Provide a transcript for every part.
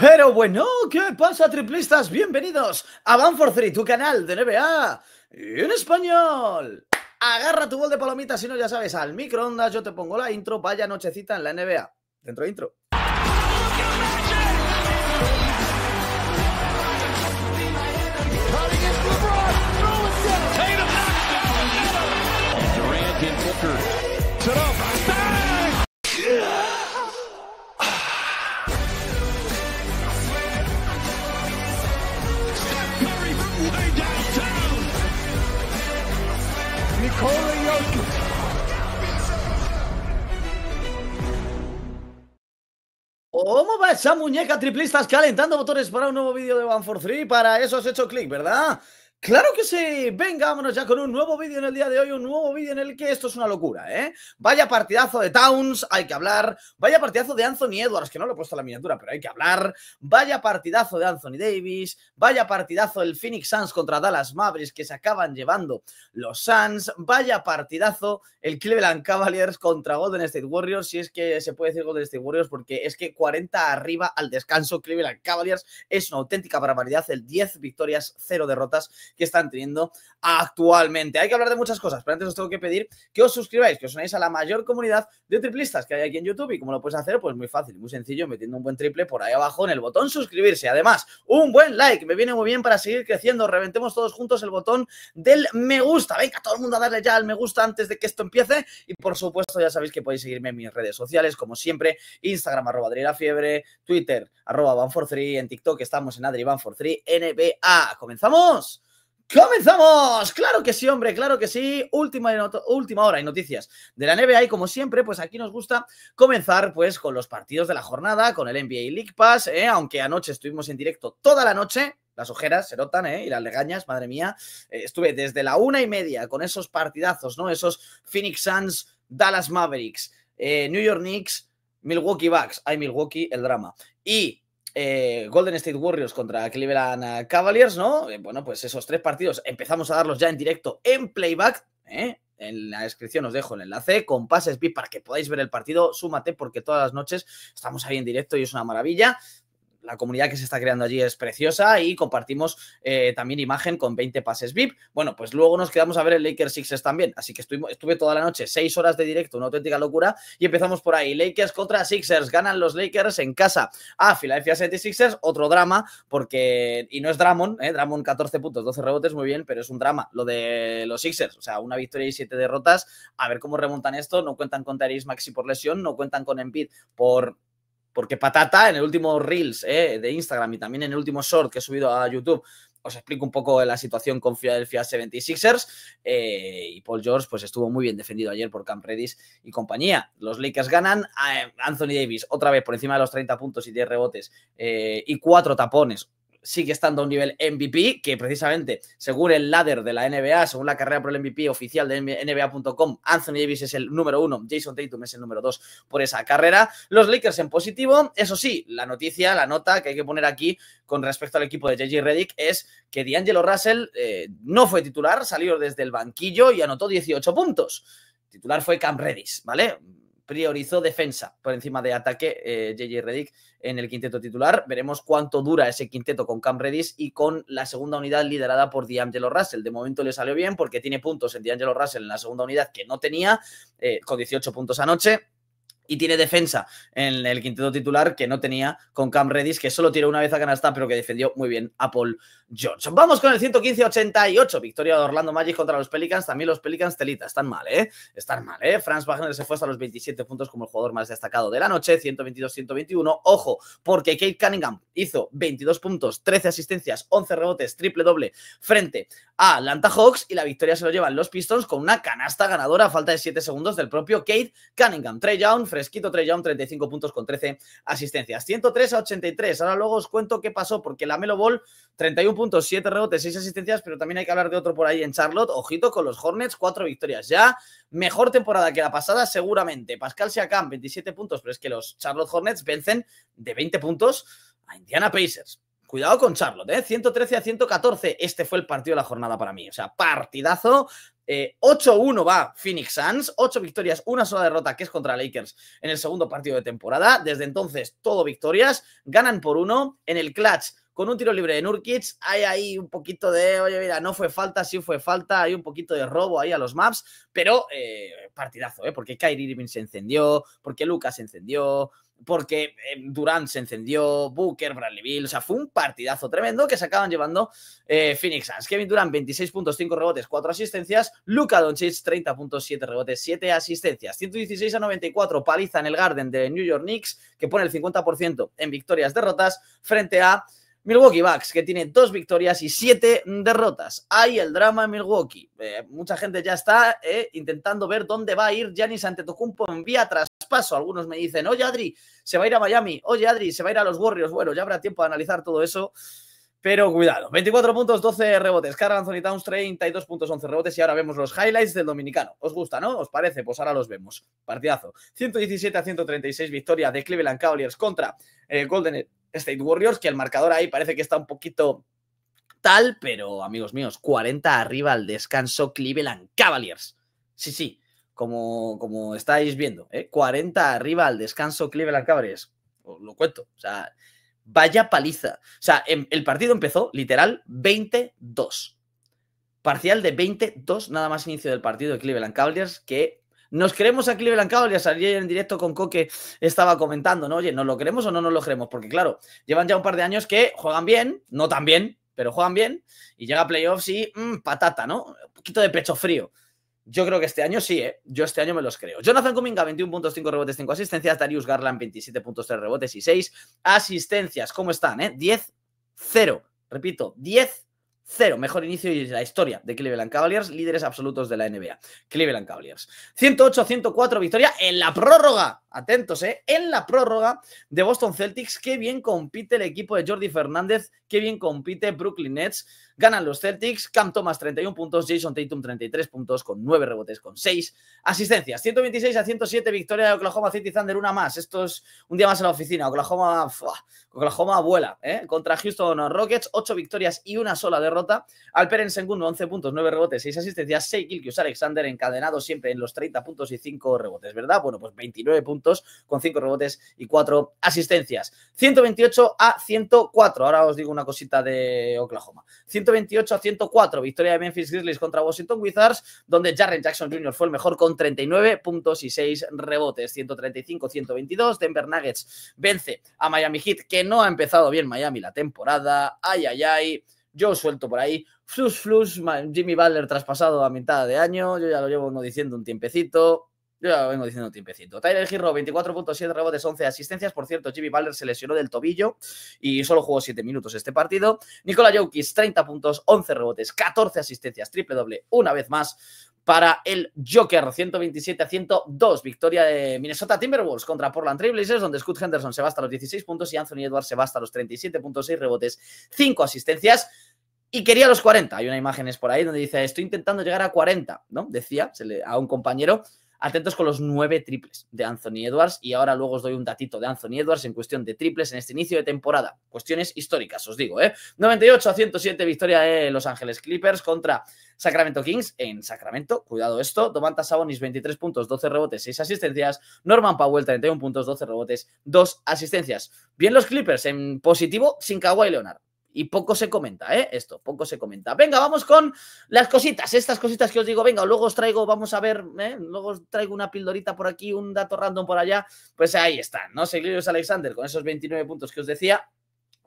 Pero bueno, ¿qué pasa, triplistas? Bienvenidos a For 3, tu canal de NBA en español. Agarra tu bol de palomitas, si no, ya sabes, al microondas. Yo te pongo la intro. Vaya nochecita en la NBA. Dentro intro. esa muñeca triplista calentando motores para un nuevo vídeo de One for Three. Para eso has hecho clic, ¿verdad? Claro que sí, venga, vámonos ya con un nuevo vídeo en el día de hoy, un nuevo vídeo en el que esto es una locura, ¿eh? Vaya partidazo de Towns, hay que hablar, vaya partidazo de Anthony Edwards, que no lo he puesto la miniatura, pero hay que hablar, vaya partidazo de Anthony Davis, vaya partidazo del Phoenix Suns contra Dallas Mavericks que se acaban llevando los Suns, vaya partidazo el Cleveland Cavaliers contra Golden State Warriors, si es que se puede decir Golden State Warriors porque es que 40 arriba al descanso Cleveland Cavaliers es una auténtica barbaridad, el 10 victorias, 0 derrotas que están teniendo actualmente. Hay que hablar de muchas cosas, pero antes os tengo que pedir que os suscribáis, que os unáis a la mayor comunidad de triplistas que hay aquí en YouTube. Y como lo puedes hacer, pues muy fácil, muy sencillo, metiendo un buen triple por ahí abajo en el botón suscribirse. Además, un buen like, me viene muy bien para seguir creciendo. Reventemos todos juntos el botón del me gusta. Venga, todo el mundo a darle ya al me gusta antes de que esto empiece. Y por supuesto, ya sabéis que podéis seguirme en mis redes sociales, como siempre, Instagram, arroba Fiebre, Twitter, arroba Van3, en TikTok estamos en Adri 3 NBA. ¿Comenzamos? ¡Comenzamos! Claro que sí, hombre, claro que sí. Última, última hora y noticias de la NBA y como siempre, pues aquí nos gusta comenzar pues con los partidos de la jornada, con el NBA League Pass, ¿eh? aunque anoche estuvimos en directo toda la noche, las ojeras se notan, ¿eh? Y las legañas, madre mía. Eh, estuve desde la una y media con esos partidazos, ¿no? Esos Phoenix Suns, Dallas Mavericks, New York Knicks, Milwaukee Bucks. Hay Milwaukee, el drama. Y eh, Golden State Warriors contra Cleveland eh, Cavaliers, ¿no? Eh, bueno, pues esos tres partidos empezamos a darlos ya en directo en playback. En la descripción os dejo el enlace con pases VIP para que podáis ver el partido. Súmate porque todas las noches estamos ahí en directo y es una maravilla la comunidad que se está creando allí es preciosa y compartimos eh, también imagen con 20 pases VIP. Bueno, pues luego nos quedamos a ver el Lakers Sixers también. Así que estuve, toda la noche, seis horas de directo, una auténtica locura. Y empezamos por ahí. Lakers contra Sixers. Ganan los Lakers en casa. A ah, Philadelphia 76ers, otro drama, porque. Y no es Dramon, ¿eh? Dramon 14 puntos, 12 rebotes, muy bien, pero es un drama lo de los Sixers. O sea, una victoria y siete derrotas. A ver cómo remontan esto. No cuentan con Tyrese Maxi por lesión, no cuentan con Embiid por porque Patata, en el último Reels eh, de Instagram y también en el último Short que he subido a YouTube, os explico un poco la situación con Philadelphia 76ers. Eh, y Paul George, pues estuvo muy bien defendido ayer por Campredis y compañía. Los Lakers ganan. a eh, Anthony Davis, otra vez por encima de los 30 puntos y 10 rebotes y 4 tapones sigue estando a un nivel MVP, que precisamente, según el ladder de la NBA, según la carrera por el MVP oficial de NBA.com, Anthony Davis es el número uno, Jason Tatum es el número dos por esa carrera. Los Lakers en positivo, eso sí, la noticia, la nota que hay que poner aquí con respecto al equipo de JJ Redick es que D'Angelo Russell eh, no fue titular, salió desde el banquillo y anotó 18 puntos. titular fue Cam Redis, ¿vale? priorizó defensa por encima de ataque JJ eh, Redick en el quinteto titular. Veremos cuánto dura ese quinteto con Cam Redis y con la segunda unidad liderada por D'Angelo Russell. De momento le salió bien porque tiene puntos en D'Angelo Russell en la segunda unidad que no tenía, eh, con 18 puntos anoche y tiene defensa en el quinteto titular que no tenía con Cam Redis, que solo tiró una vez a canasta, pero que defendió muy bien a Paul Johnson. Vamos con el 115-88, victoria de Orlando Magic contra los Pelicans. También los Pelicans, telita, están mal, ¿eh? Están mal, ¿eh? Franz Wagner se fue hasta los 27 puntos como el jugador más destacado de la noche, 122-121. Ojo, porque Kate Cunningham hizo 22 puntos, 13 asistencias, 11 rebotes, triple doble frente a Atlanta Hawks y la victoria se lo llevan los Pistons con una canasta ganadora a falta de 7 segundos del propio Kate Cunningham. Trey Young, fresquito Trey Young, 35 puntos con 13 asistencias. 103 a 83. Ahora luego os cuento qué pasó, porque la Melo Ball, 31 puntos, 7 rebotes, 6 asistencias, pero también hay que hablar de otro por ahí en Charlotte. Ojito con los Hornets, 4 victorias ya. Mejor temporada que la pasada, seguramente. Pascal Siakam, 27 puntos, pero es que los Charlotte Hornets vencen de 20 puntos a Indiana Pacers. Cuidado con Charlotte, ¿eh? 113 a 114. Este fue el partido de la jornada para mí. O sea, partidazo 8-1 eh, va Phoenix Suns, 8 victorias, una sola derrota que es contra Lakers en el segundo partido de temporada. Desde entonces, todo victorias, ganan por uno. En el clutch, con un tiro libre de Nurkic, hay ahí un poquito de, oye, mira, no fue falta, sí fue falta, hay un poquito de robo ahí a los maps, pero eh, partidazo, ¿eh? Porque Kyrie Irving se encendió, porque Lucas se encendió, porque eh, Durant se encendió, Booker, Bradley Bill, o sea, fue un partidazo tremendo que se acaban llevando eh, Phoenix Suns. Kevin Durant, 26.5 rebotes, 4 asistencias. Luka Doncic, 30.7 rebotes, 7 asistencias. 116 a 94, paliza en el Garden de New York Knicks, que pone el 50% en victorias derrotas frente a Milwaukee Bucks, que tiene dos victorias y siete derrotas. Hay el drama en Milwaukee. Eh, mucha gente ya está eh, intentando ver dónde va a ir Giannis Antetokounmpo en vía traspaso. Algunos me dicen, oye Adri, se va a ir a Miami. Oye Adri, se va a ir a los Warriors. Bueno, ya habrá tiempo de analizar todo eso. Pero cuidado, 24 puntos, 12 rebotes. Carl Anthony Towns, 32 puntos, 11 rebotes. Y ahora vemos los highlights del dominicano. ¿Os gusta, no? ¿Os parece? Pues ahora los vemos. Partidazo. 117 a 136, victoria de Cleveland Cavaliers contra eh, Golden State Warriors, que el marcador ahí parece que está un poquito tal, pero amigos míos, 40 arriba al descanso Cleveland Cavaliers. Sí, sí, como, como estáis viendo, 40 ¿eh? arriba al descanso Cleveland Cavaliers. Os lo cuento, o sea, vaya paliza. O sea, em, el partido empezó literal 22. Parcial de 22, nada más inicio del partido de Cleveland Cavaliers, que ¿Nos creemos a Cleveland ya salir en directo con Coque estaba comentando, ¿no? Oye, ¿nos lo creemos o no nos lo creemos? Porque claro, llevan ya un par de años que juegan bien, no tan bien, pero juegan bien y llega playoffs y mm, patata, ¿no? Un poquito de pecho frío. Yo creo que este año sí, ¿eh? Yo este año me los creo. Jonathan Cominga, 21.5 rebotes, 5 asistencias. Darius Garland, 27.3 rebotes y 6 asistencias. ¿Cómo están, eh? 10-0. Repito, 10-0. Cero, mejor inicio de la historia de Cleveland Cavaliers, líderes absolutos de la NBA. Cleveland Cavaliers. 108-104 victoria en la prórroga. Atentos, ¿eh? En la prórroga de Boston Celtics. Qué bien compite el equipo de Jordi Fernández. Qué bien compite Brooklyn Nets. Ganan los Celtics. Cam Thomas 31 puntos. Jason Tatum 33 puntos con 9 rebotes con 6 asistencias. 126 a 107 victoria de Oklahoma City Thunder. Una más. Esto es un día más en la oficina. Oklahoma, Oklahoma vuela, ¿eh? Contra Houston Rockets. 8 victorias y una sola derrota al Alperen segundo, 11 puntos, 9 rebotes, 6 asistencias, 6 kills. Alexander encadenado siempre en los 30 puntos y 5 rebotes, ¿verdad? Bueno, pues 29 puntos con 5 rebotes y 4 asistencias. 128 a 104. Ahora os digo una cosita de Oklahoma. 128 a 104. Victoria de Memphis Grizzlies contra Washington Wizards, donde Jarren Jackson Jr. fue el mejor con 39 puntos y 6 rebotes. 135-122. Denver Nuggets vence a Miami Heat, que no ha empezado bien Miami la temporada. Ay, ay, ay. Yo suelto por ahí. Flus, flus, Jimmy Butler traspasado a mitad de año. Yo ya lo llevo no diciendo un tiempecito. Yo ya lo vengo diciendo un tiempecito. Tyler Hero, 24.7 rebotes, 11 asistencias. Por cierto, Jimmy Butler se lesionó del tobillo y solo jugó 7 minutos este partido. Nicola Jokic, 30 puntos, 11 rebotes, 14 asistencias, triple doble, una vez más para el Joker, 127 a 102, victoria de Minnesota Timberwolves contra Portland Trailblazers, donde Scott Henderson se va hasta los 16 puntos y Anthony Edwards se va hasta los 37.6 rebotes, 5 asistencias. Y quería los 40. Hay una imágenes por ahí donde dice, estoy intentando llegar a 40, ¿no? Decía a un compañero. Atentos con los nueve triples de Anthony Edwards y ahora luego os doy un datito de Anthony Edwards en cuestión de triples en este inicio de temporada. Cuestiones históricas, os digo, ¿eh? 98 a 107 victoria de Los Ángeles Clippers contra Sacramento Kings en Sacramento. Cuidado esto. Domantas Sabonis 23 puntos, 12 rebotes, 6 asistencias. Norman Powell 31 puntos, 12 rebotes, 2 asistencias. Bien los Clippers en positivo sin Kawhi Leonard. Y poco se comenta, ¿eh? Esto, poco se comenta. Venga, vamos con las cositas, estas cositas que os digo. Venga, luego os traigo, vamos a ver, ¿eh? luego os traigo una pildorita por aquí, un dato random por allá. Pues ahí está, ¿no? Seguiros Alexander con esos 29 puntos que os decía.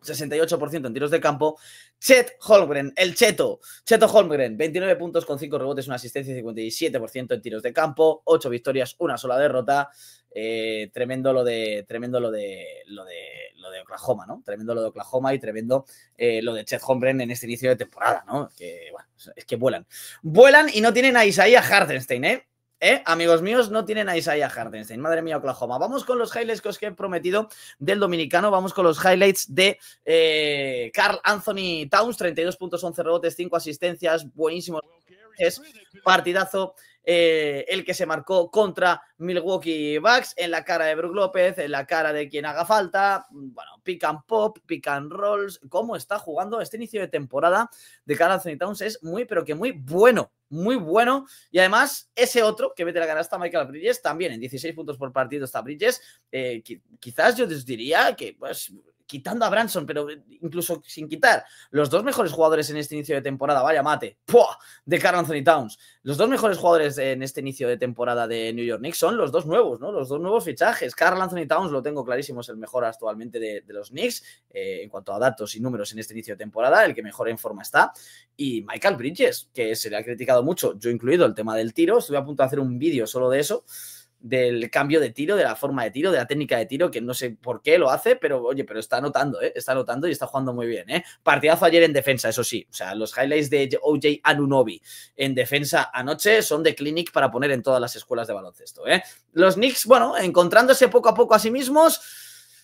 68% en tiros de campo. Chet Holmgren, el Cheto. Cheto Holmgren, 29 puntos con 5 rebotes, una asistencia, 57% en tiros de campo, 8 victorias, una sola derrota. Eh, tremendo lo de tremendo lo de lo de lo de Oklahoma, ¿no? Tremendo lo de Oklahoma y tremendo eh, lo de Chet Holmgren en este inicio de temporada, ¿no? Que es que vuelan. Vuelan y no tienen a Isaiah Hartenstein, ¿eh? ¿Eh? Amigos míos, no tienen a Isaiah Hardenstein. Madre mía, Oklahoma. Vamos con los highlights que os he prometido del dominicano. Vamos con los highlights de eh, Carl Anthony Towns. 32 puntos, 11 rebotes, 5 asistencias. Buenísimo. Es partidazo eh, el que se marcó contra Milwaukee Bucks en la cara de Brook López, en la cara de quien haga falta. Bueno, pick and pop, pick and rolls. ¿Cómo está jugando este inicio de temporada de Carl Anthony Towns? Es muy, pero que muy bueno muy bueno. Y además, ese otro que mete la canasta, Michael Bridges, también en 16 puntos por partido está Bridges. Eh, quizás yo diría que pues, quitando a Branson, pero eh, incluso sin quitar, los dos mejores jugadores en este inicio de temporada, vaya mate, de Carl Anthony Towns. Los dos mejores jugadores en este inicio de temporada de New York Knicks son los dos nuevos, ¿no? Los dos nuevos fichajes. Carl Anthony Towns, lo tengo clarísimo, es el mejor actualmente de, los Knicks eh, en cuanto a datos y números en este inicio de temporada, el que mejor en forma está. Y Michael Bridges, que se le ha criticado mucho, yo incluido, el tema del tiro. Estuve a punto de hacer un vídeo solo de eso del cambio de tiro, de la forma de tiro, de la técnica de tiro, que no sé por qué lo hace, pero oye, pero está anotando, ¿eh? está anotando y está jugando muy bien. ¿eh? Partidazo ayer en defensa, eso sí. O sea, los highlights de OJ Anunobi en defensa anoche son de Clinic para poner en todas las escuelas de baloncesto. ¿eh? Los Knicks, bueno, encontrándose poco a poco a sí mismos,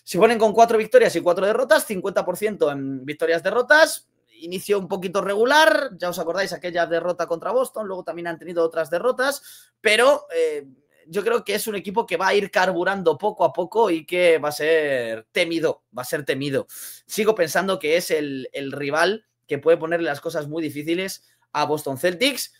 se ponen con cuatro victorias y cuatro derrotas, 50% en victorias-derrotas, inicio un poquito regular, ya os acordáis aquella derrota contra Boston, luego también han tenido otras derrotas, pero eh, yo creo que es un equipo que va a ir carburando poco a poco y que va a ser temido, va a ser temido. Sigo pensando que es el, rival que puede ponerle las cosas muy difíciles a Boston Celtics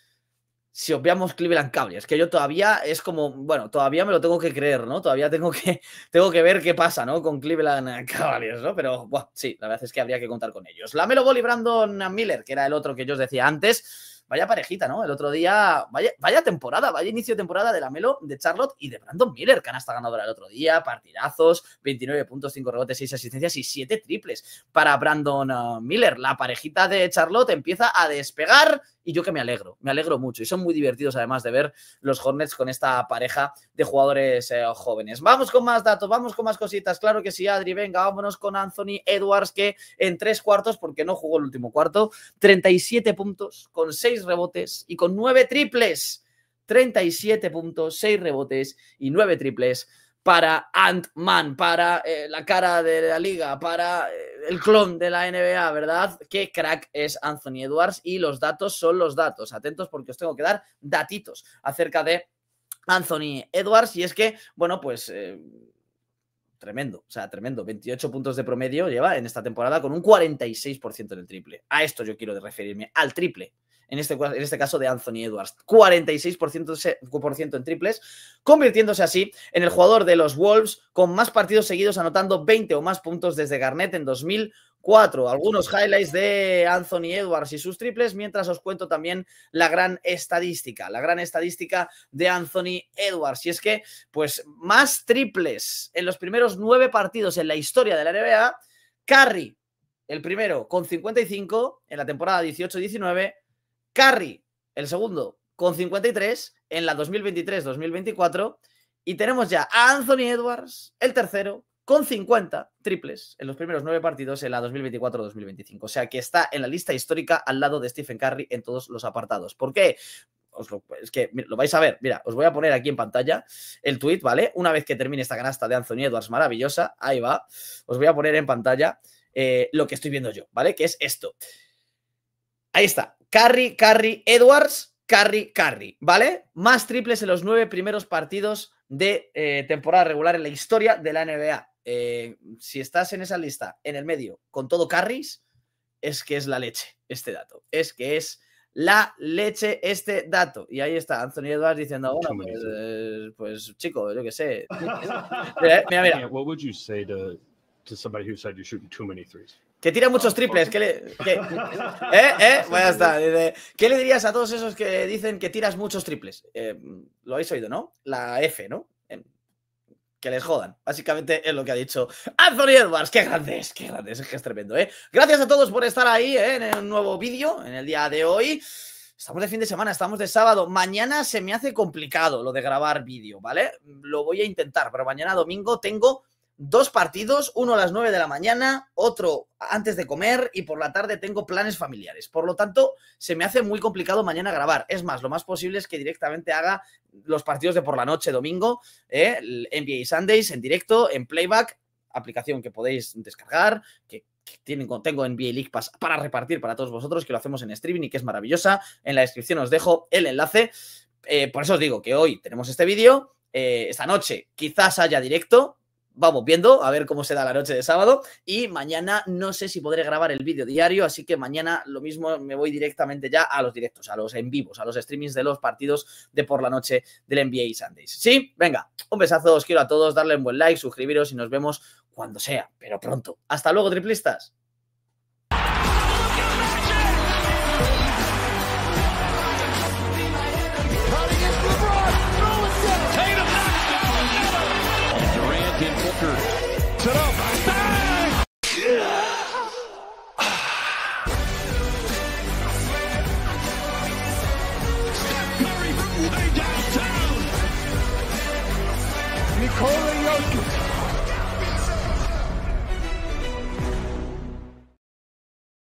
si obviamos Cleveland Cavaliers, que yo todavía es como, bueno, todavía me lo tengo que creer, ¿no? Todavía tengo que, tengo que ver qué pasa, ¿no? Con Cleveland Cavaliers, ¿no? Pero, bueno, sí, la verdad es que habría que contar con ellos. La Lamelo Ball y Brandon Miller, que era el otro que yo os decía antes, Vaya parejita, ¿no? El otro día, vaya, temporada, vaya inicio de temporada de la Melo, de Charlotte y de Brandon Miller, canasta ganadora el otro día, partidazos, 29 puntos, 5 rebotes, 6 asistencias y 7 triples para Brandon ah, Miller. La parejita de Charlotte empieza a despegar y yo que me alegro, me alegro mucho. Y son muy divertidos además de ver los Hornets con esta pareja de jugadores eh, jóvenes. Vamos con más datos, vamos con más cositas. Claro que sí, Adri, venga, vámonos con Anthony Edwards que en tres cuartos, porque no jugó el último cuarto, 37 puntos con seis rebotes y con nueve triples. 37 puntos, seis rebotes y nueve triples para Ant-Man, para eh, la cara de la liga, para... Eh, el clon de la NBA, ¿verdad? Qué crack es Anthony Edwards y los datos son los datos. Atentos porque os tengo que dar datitos acerca de Anthony Edwards y es que, bueno, pues... Eh, tremendo, o sea, tremendo. 28 puntos de promedio lleva en esta temporada con un 46% en el triple. A esto yo quiero referirme, al triple en este, en este caso de Anthony Edwards. 46% en triples, convirtiéndose así en el jugador de los Wolves con más partidos seguidos anotando 20 o más puntos desde Garnett en 2004. algunos highlights de Anthony Edwards y sus triples, mientras os cuento también la gran estadística, la gran estadística de Anthony Edwards. Y es que, pues, más triples en los primeros nueve partidos en la historia de la NBA. Curry, el primero, con 55 en la temporada 18-19. Carry, el segundo, con 53 en la 2023-2024. Y tenemos ya a Anthony Edwards, el tercero, con 50 triples en los primeros nueve partidos en la 2024-2025. O sea que está en la lista histórica al lado de Stephen Curry en todos los apartados. ¿Por qué? es que lo vais a ver. Mira, os voy a poner aquí en pantalla el tweet, ¿vale? Una vez que termine esta canasta de Anthony Edwards maravillosa, ahí va. Os voy a poner en pantalla eh, lo que estoy viendo yo, ¿vale? Que es esto. Ahí está. Carry, Carry, Edwards, Carry, Carry, ¿vale? Más triples en los nueve primeros partidos de eh, temporada regular en la historia de la NBA. Eh, si estás en esa lista, en el medio, con todo carries, es que es la leche este dato. Es que es la leche este dato. Y ahí está Anthony Edwards diciendo, pues, eh, pues, chico, yo qué sé. mira, mira. What would you say to somebody who said you're shooting too many threes? Que tira muchos triples. ¿Qué le, ¿Eh? le dirías a todos esos que dicen que tiras muchos triples? Eh, lo habéis oído, ¿no? La F, ¿no? Eh, que les jodan. Básicamente es lo que ha dicho Anthony Edwards. ¡Qué grande es! ¡Qué grande es! que es tremendo, ¿eh? Gracias a todos por estar ahí ¿eh? en un nuevo vídeo en el día de hoy. Estamos de fin de semana, estamos de sábado. Mañana se me hace complicado lo de grabar vídeo, ¿vale? Lo voy a intentar, pero mañana domingo tengo dos partidos, uno a las 9 de la mañana, otro antes de comer y por la tarde tengo planes familiares. Por lo tanto, se me hace muy complicado mañana grabar. Es más, lo más posible es que directamente haga los partidos de por la noche, domingo, ¿eh? NBA Sundays en directo, en playback, aplicación que podéis descargar, que tienen, tengo en VA League Pass para repartir para todos vosotros, que lo hacemos en streaming y que es maravillosa. En la descripción os dejo el enlace. Eh, por eso os digo que hoy tenemos este vídeo. Eh, esta noche quizás haya directo, vamos viendo a ver cómo se da la noche de sábado. Y mañana no sé si podré grabar el vídeo diario, así que mañana lo mismo me voy directamente ya a los directos, a los en vivos, a los streamings de los partidos de por la noche del NBA Sundays. Sí, venga, un besazo, os quiero a todos, darle un buen like, suscribiros y nos vemos cuando sea, pero pronto. Hasta luego, triplistas.